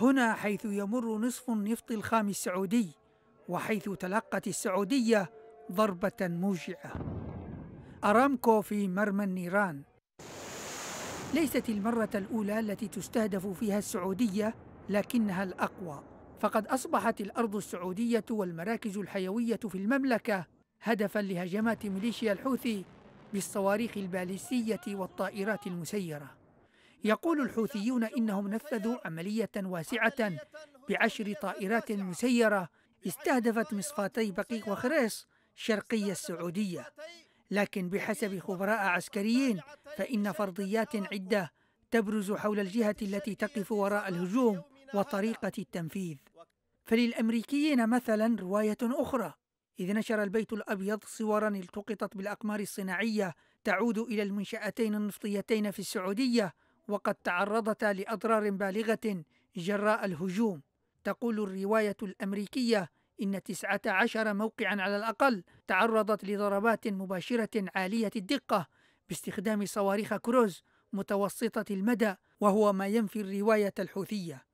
هنا حيث يمر نصف النفط الخام السعودي وحيث تلقت السعودية ضربة موجعة أرامكو في مرمى النيران ليست المرة الأولى التي تستهدف فيها السعودية لكنها الأقوى فقد أصبحت الأرض السعودية والمراكز الحيوية في المملكة هدفا لهجمات ميليشيا الحوثي بالصواريخ الباليستية والطائرات المسيرة يقول الحوثيون إنهم نفذوا عملية واسعة بعشر طائرات مسيرة استهدفت مصفاتي بقيق وخريص شرقي السعودية لكن بحسب خبراء عسكريين فإن فرضيات عدة تبرز حول الجهة التي تقف وراء الهجوم وطريقة التنفيذ فللأمريكيين مثلا رواية أخرى إذ نشر البيت الأبيض صورا التقطت بالأقمار الصناعية تعود إلى المنشأتين النفطيتين في السعودية وقد تعرضتا لأضرار بالغة جراء الهجوم تقول الرواية الأمريكية إن 19 موقعا على الأقل تعرضت لضربات مباشرة عالية الدقة باستخدام صواريخ كروز متوسطة المدى وهو ما ينفي الرواية الحوثية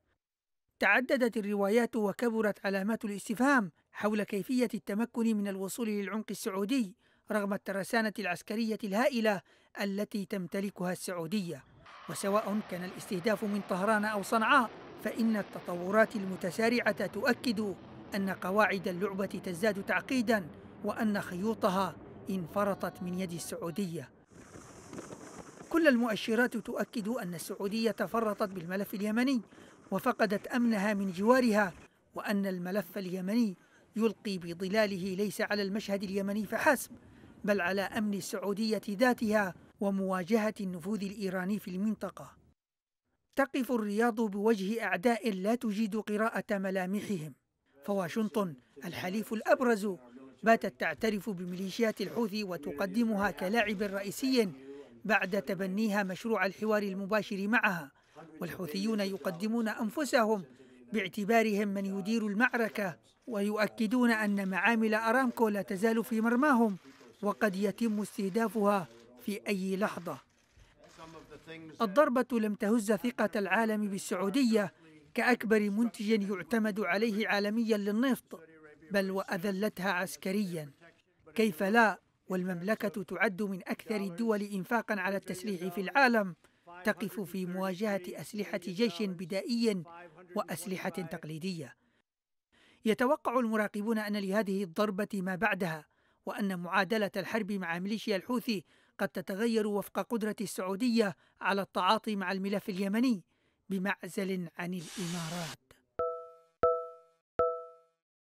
تعددت الروايات وكبرت علامات الاستفهام حول كيفية التمكن من الوصول للعمق السعودي رغم الترسانة العسكرية الهائلة التي تمتلكها السعودية وسواء كان الاستهداف من طهران أو صنعاء فإن التطورات المتسارعة تؤكد أن قواعد اللعبة تزداد تعقيدا وأن خيوطها انفرطت من يد السعودية كل المؤشرات تؤكد أن السعودية تفرطت بالملف اليمني وفقدت أمنها من جوارها وأن الملف اليمني يلقي بظلاله ليس على المشهد اليمني فحسب بل على أمن السعودية ذاتها ومواجهة النفوذ الإيراني في المنطقة تقف الرياض بوجه أعداء لا تجيد قراءة ملامحهم فواشنطن الحليف الأبرز باتت تعترف بميليشيات الحوثي وتقدمها كلاعب رئيسي بعد تبنيها مشروع الحوار المباشر معها والحوثيون يقدمون أنفسهم باعتبارهم من يدير المعركة ويؤكدون أن معامل أرامكو لا تزال في مرماهم وقد يتم استهدافها في أي لحظة الضربة لم تهز ثقة العالم بالسعودية كأكبر منتج يعتمد عليه عالميا للنفط بل وأذلتها عسكريا كيف لا والمملكة تعد من أكثر الدول إنفاقا على التسليح في العالم تقف في مواجهة أسلحة جيش بدائي وأسلحة تقليدية يتوقع المراقبون أن لهذه الضربة ما بعدها وأن معادلة الحرب مع ميليشيا الحوثي قد تتغير وفق قدرة السعودية على التعاطي مع الملف اليمني بمعزل عن الإمارات